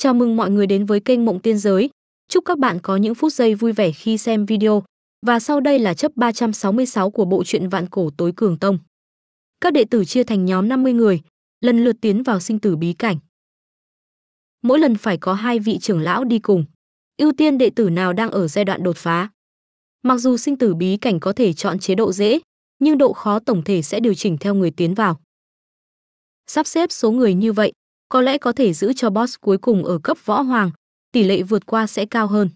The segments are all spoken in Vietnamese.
Chào mừng mọi người đến với kênh Mộng Tiên Giới. Chúc các bạn có những phút giây vui vẻ khi xem video. Và sau đây là chấp 366 của bộ truyện Vạn Cổ Tối Cường Tông. Các đệ tử chia thành nhóm 50 người, lần lượt tiến vào sinh tử bí cảnh. Mỗi lần phải có hai vị trưởng lão đi cùng, ưu tiên đệ tử nào đang ở giai đoạn đột phá. Mặc dù sinh tử bí cảnh có thể chọn chế độ dễ, nhưng độ khó tổng thể sẽ điều chỉnh theo người tiến vào. Sắp xếp số người như vậy, có lẽ có thể giữ cho boss cuối cùng ở cấp võ hoàng, tỷ lệ vượt qua sẽ cao hơn.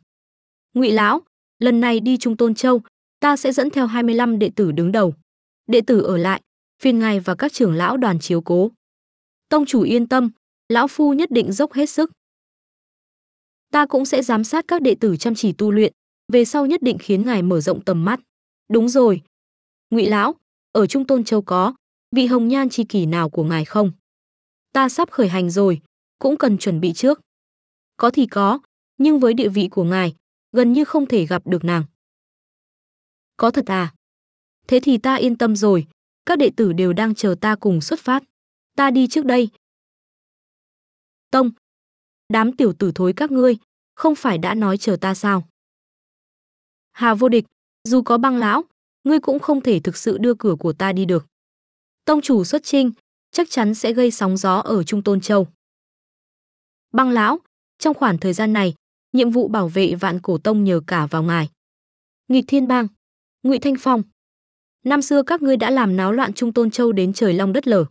Ngụy lão, lần này đi Trung Tôn Châu, ta sẽ dẫn theo 25 đệ tử đứng đầu. Đệ tử ở lại, phiên ngài và các trưởng lão đoàn chiếu cố. Tông chủ yên tâm, lão phu nhất định dốc hết sức. Ta cũng sẽ giám sát các đệ tử chăm chỉ tu luyện, về sau nhất định khiến ngài mở rộng tầm mắt. Đúng rồi. Ngụy lão, ở Trung Tôn Châu có, vị hồng nhan chi kỷ nào của ngài không? ta sắp khởi hành rồi, cũng cần chuẩn bị trước. Có thì có, nhưng với địa vị của ngài, gần như không thể gặp được nàng. Có thật à? Thế thì ta yên tâm rồi, các đệ tử đều đang chờ ta cùng xuất phát. Ta đi trước đây. Tông, đám tiểu tử thối các ngươi, không phải đã nói chờ ta sao? Hà vô địch, dù có băng lão, ngươi cũng không thể thực sự đưa cửa của ta đi được. Tông chủ xuất trinh, chắc chắn sẽ gây sóng gió ở Trung Tôn Châu. Băng lão, trong khoảng thời gian này, nhiệm vụ bảo vệ vạn cổ tông nhờ cả vào ngài. Nghịch Thiên Bang, Ngụy Thanh Phong. Năm xưa các ngươi đã làm náo loạn Trung Tôn Châu đến trời long đất lở.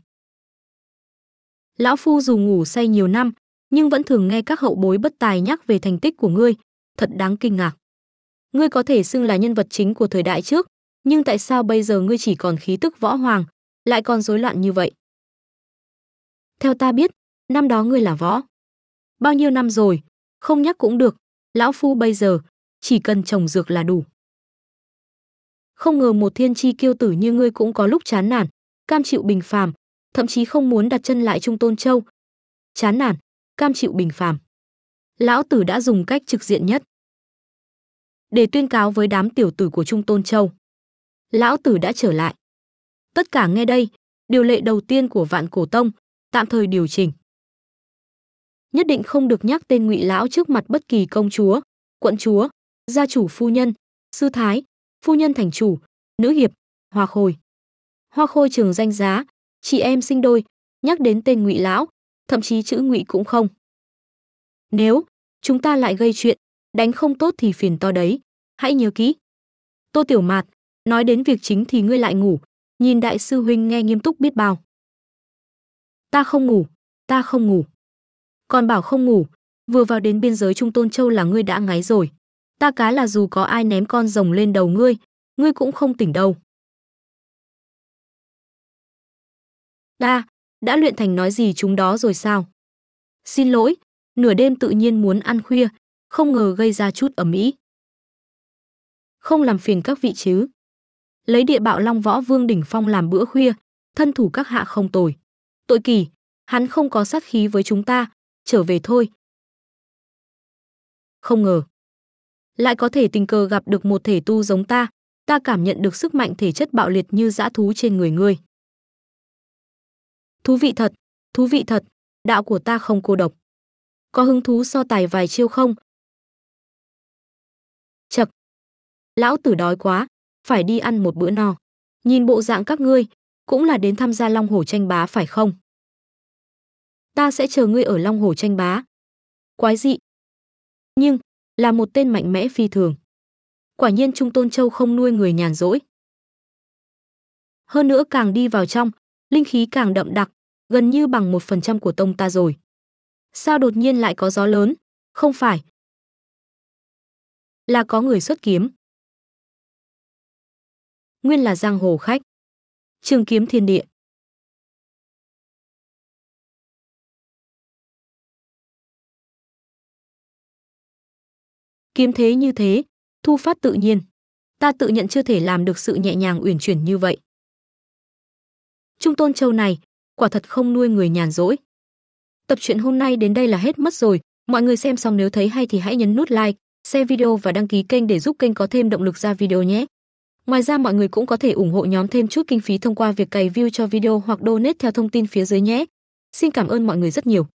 Lão phu dù ngủ say nhiều năm, nhưng vẫn thường nghe các hậu bối bất tài nhắc về thành tích của ngươi, thật đáng kinh ngạc. Ngươi có thể xưng là nhân vật chính của thời đại trước, nhưng tại sao bây giờ ngươi chỉ còn khí tức võ hoàng, lại còn rối loạn như vậy? Theo ta biết, năm đó ngươi là võ. Bao nhiêu năm rồi, không nhắc cũng được, lão phu bây giờ, chỉ cần trồng dược là đủ. Không ngờ một thiên chi kiêu tử như ngươi cũng có lúc chán nản, cam chịu bình phàm, thậm chí không muốn đặt chân lại Trung Tôn Châu. Chán nản, cam chịu bình phàm. Lão tử đã dùng cách trực diện nhất để tuyên cáo với đám tiểu tử của Trung Tôn Châu. Lão tử đã trở lại. Tất cả nghe đây, điều lệ đầu tiên của Vạn Cổ Tông tạm thời điều chỉnh. Nhất định không được nhắc tên Ngụy lão trước mặt bất kỳ công chúa, quận chúa, gia chủ phu nhân, sư thái, phu nhân thành chủ, nữ hiệp, hoa khôi. Hoa khôi trường danh giá, chị em sinh đôi, nhắc đến tên Ngụy lão, thậm chí chữ Ngụy cũng không. Nếu chúng ta lại gây chuyện, đánh không tốt thì phiền to đấy, hãy nhớ kỹ. Tô Tiểu Mạt, nói đến việc chính thì ngươi lại ngủ, nhìn đại sư huynh nghe nghiêm túc biết bao ta không ngủ ta không ngủ còn bảo không ngủ vừa vào đến biên giới trung tôn châu là ngươi đã ngáy rồi ta cá là dù có ai ném con rồng lên đầu ngươi ngươi cũng không tỉnh đâu đa đã luyện thành nói gì chúng đó rồi sao xin lỗi nửa đêm tự nhiên muốn ăn khuya không ngờ gây ra chút ẩm ý không làm phiền các vị chứ lấy địa bạo long võ vương đỉnh phong làm bữa khuya thân thủ các hạ không tồi Tội kỳ, hắn không có sát khí với chúng ta, trở về thôi. Không ngờ, lại có thể tình cờ gặp được một thể tu giống ta, ta cảm nhận được sức mạnh thể chất bạo liệt như dã thú trên người ngươi. Thú vị thật, thú vị thật, đạo của ta không cô độc. Có hứng thú so tài vài chiêu không? Chậc. Lão tử đói quá, phải đi ăn một bữa no. Nhìn bộ dạng các ngươi, cũng là đến tham gia Long Hồ tranh bá phải không? Ta sẽ chờ ngươi ở Long Hồ tranh bá. Quái dị. Nhưng, là một tên mạnh mẽ phi thường. Quả nhiên Trung Tôn Châu không nuôi người nhàn rỗi. Hơn nữa càng đi vào trong, linh khí càng đậm đặc, gần như bằng một phần trăm của tông ta rồi. Sao đột nhiên lại có gió lớn? Không phải. Là có người xuất kiếm. Nguyên là giang hồ khách. Trường kiếm thiên địa. Kiếm thế như thế, thu phát tự nhiên. Ta tự nhận chưa thể làm được sự nhẹ nhàng uyển chuyển như vậy. Trung Tôn Châu này, quả thật không nuôi người nhàn rỗi. Tập truyện hôm nay đến đây là hết mất rồi. Mọi người xem xong nếu thấy hay thì hãy nhấn nút like, share video và đăng ký kênh để giúp kênh có thêm động lực ra video nhé. Ngoài ra mọi người cũng có thể ủng hộ nhóm thêm chút kinh phí thông qua việc cày view cho video hoặc donate theo thông tin phía dưới nhé. Xin cảm ơn mọi người rất nhiều.